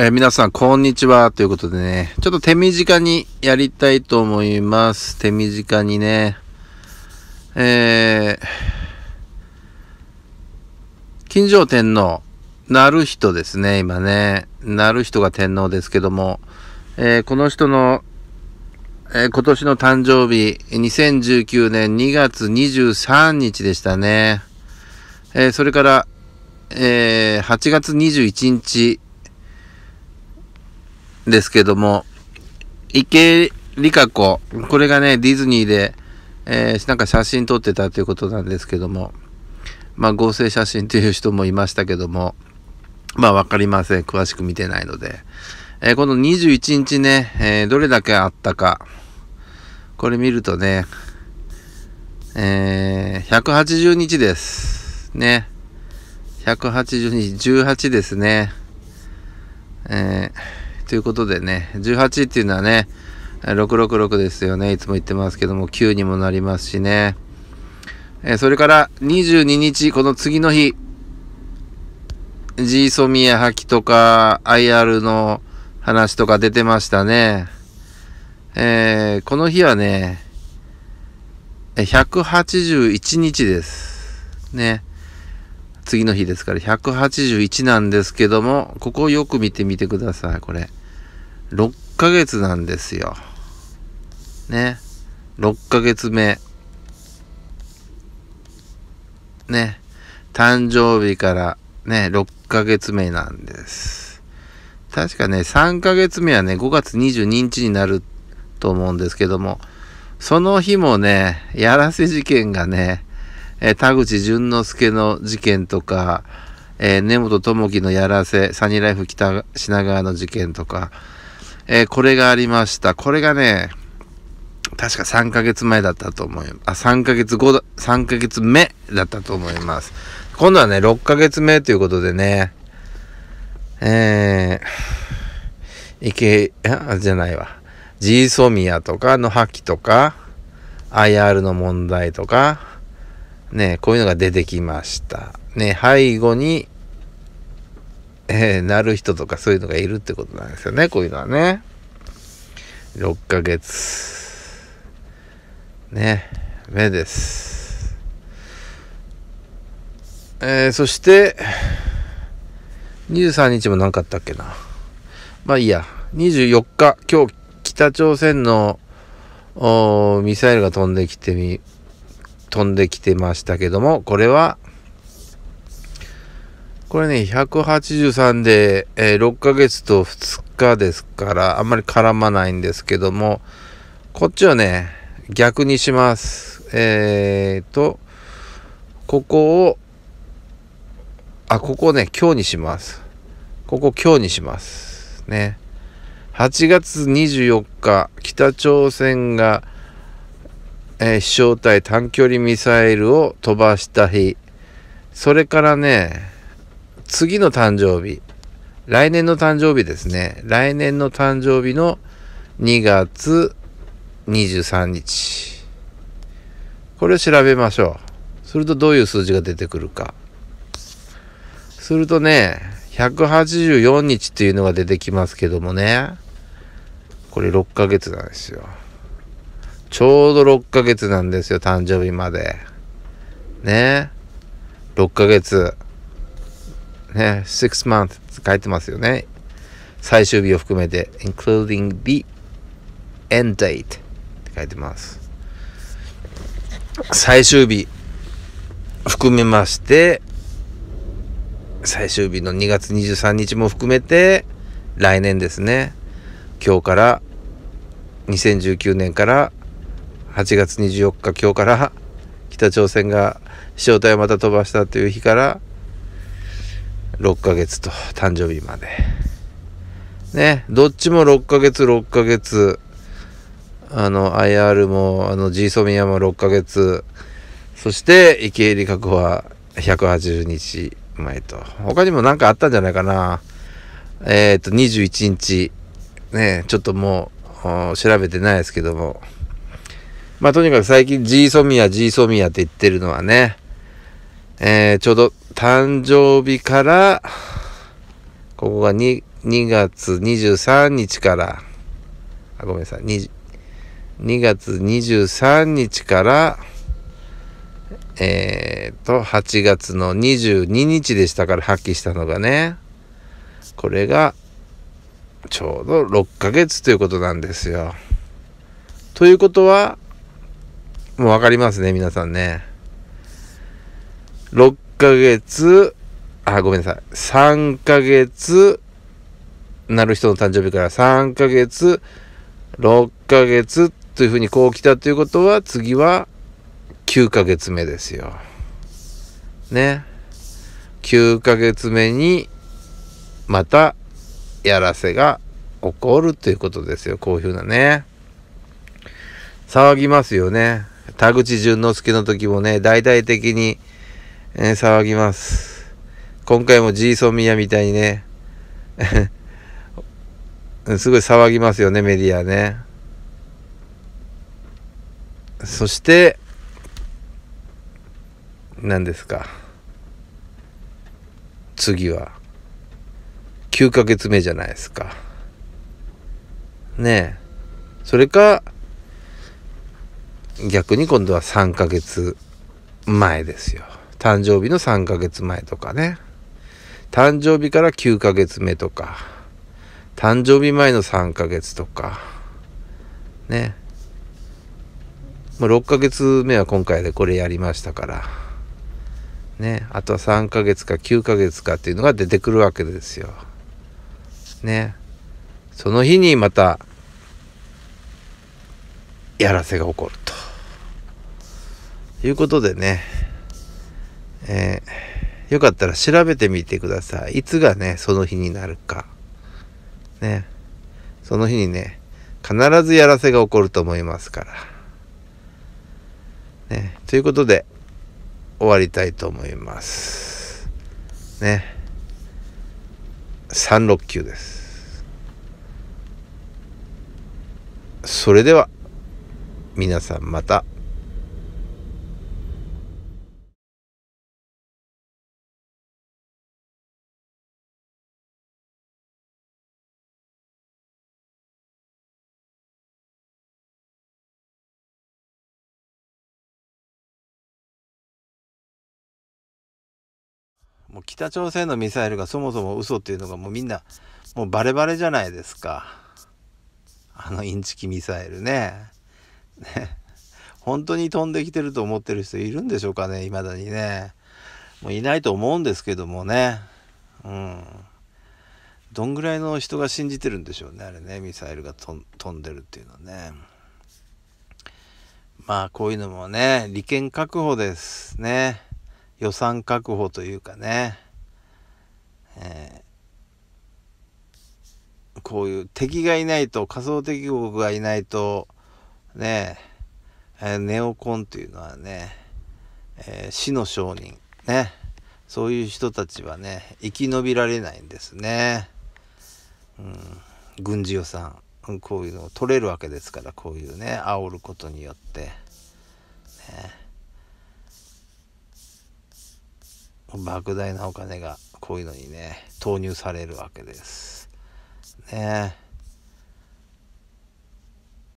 えー、皆さん、こんにちは。ということでね、ちょっと手短にやりたいと思います。手短にね。えー、金城天皇、なる人ですね、今ね。なる人が天皇ですけども、えー、この人の、えー、今年の誕生日、2019年2月23日でしたね。えー、それから、えー、8月21日、ですけども、池里香子、これがね、ディズニーで、えー、なんか写真撮ってたということなんですけども、まあ合成写真という人もいましたけども、まあわかりません。詳しく見てないので。えー、この21日ね、えー、どれだけあったか。これ見るとね、えー、180日です。ね。180日、18ですね。えーということでね、18っていうのはね、666ですよね。いつも言ってますけども、9にもなりますしね。えそれから22日、この次の日、G ソミア破棄とか IR の話とか出てましたね。えー、この日はね、181日です。ね。次の日ですから181なんですけども、ここをよく見てみてください、これ。6ヶ月なんですよ。ね。6ヶ月目。ね。誕生日からね、6ヶ月目なんです。確かね、3ヶ月目はね、5月22日になると思うんですけども、その日もね、やらせ事件がね、え田口淳之介の事件とか、えー、根本智樹のやらせ、サニーライフ北品川の事件とか、えー、これがありました。これがね、確か3ヶ月前だったと思います。あ、3ヶ月後だ、3ヶ月目だったと思います。今度はね、6ヶ月目ということでね、えー、いけ、じゃないわ。ジーソミアとかの破棄とか、IR の問題とか、ね、こういうのが出てきました。ね、背後にえー、なる人とかそういうのがいるってことなんですよね、こういうのはね。6ヶ月。ね、目です。えー、そして、23日も何かあったっけな。まあいいや、24日、今日、北朝鮮のミサイルが飛んできてみ、飛んできてましたけども、これは、これね、183で、えー、6ヶ月と2日ですから、あんまり絡まないんですけども、こっちはね、逆にします。えーと、ここを、あ、ここね、今日にします。ここ今日にします。ね。8月24日、北朝鮮が、えー、飛翔体短距離ミサイルを飛ばした日。それからね、次の誕生日、来年の誕生日ですね。来年の誕生日の2月23日。これを調べましょう。するとどういう数字が出てくるか。するとね、184日っていうのが出てきますけどもね。これ6ヶ月なんですよ。ちょうど6ヶ月なんですよ、誕生日まで。ね。6ヶ月。ね、6 month 書いてますよね。最終日を含めて、including the end date って書いてます。最終日含めまして、最終日の2月23日も含めて、来年ですね。今日から、2019年から8月24日今日から北朝鮮が飛翔体をまた飛ばしたという日から6ヶ月と誕生日までねどっちも6ヶ月6ヶ月あの IR もあの G ソミアも6ヶ月そして池江璃花子は180日前と他にも何かあったんじゃないかなえっ、と21日ねちょっともう調べてないですけどもまあとにかく最近 G ソミジ G ソミアって言ってるのはねえー、ちょうど誕生日から、ここが 2, 2月23日から、あ、ごめんなさい、2, 2月23日から、えっ、ー、と、8月の22日でしたから発揮したのがね、これが、ちょうど6ヶ月ということなんですよ。ということは、もう分かりますね、皆さんね。6ヶ月、あ、ごめんなさい。3ヶ月、なる人の誕生日から3ヶ月、6ヶ月というふうにこう来たということは、次は9ヶ月目ですよ。ね。9ヶ月目に、また、やらせが起こるということですよ。こういうふうなね。騒ぎますよね。田口淳之介の時もね、大々的にえー、騒ぎます。今回もジーソミアみたいにね、すごい騒ぎますよね、メディアね。そして、何ですか。次は、9ヶ月目じゃないですか。ねえ。それか、逆に今度は3ヶ月前ですよ。誕生日の3ヶ月前とかね。誕生日から9ヶ月目とか。誕生日前の3ヶ月とか。ね。もう6ヶ月目は今回でこれやりましたから。ね。あとは3ヶ月か9ヶ月かっていうのが出てくるわけですよ。ね。その日にまた、やらせが起こると。いうことでね。えー、よかったら調べてみてください。いつがね、その日になるか。ね。その日にね、必ずやらせが起こると思いますから。ね。ということで、終わりたいと思います。ね。369です。それでは、皆さんまた。もう北朝鮮のミサイルがそもそも嘘っていうのがもうみんなもうバレバレじゃないですかあのインチキミサイルねね本当に飛んできてると思ってる人いるんでしょうかねいまだにねもういないと思うんですけどもねうんどんぐらいの人が信じてるんでしょうねあれねミサイルが飛んでるっていうのはねまあこういうのもね利権確保ですね予算確保というかね、えー、こういう敵がいないと仮想敵国がいないとねえー、ネオコンというのはね、えー、死の商人ねそういう人たちはね生き延びられないんですね、うん、軍事予算こういうのを取れるわけですからこういうね煽ることによってね莫大なお金がこういうのにね投入されるわけですねえ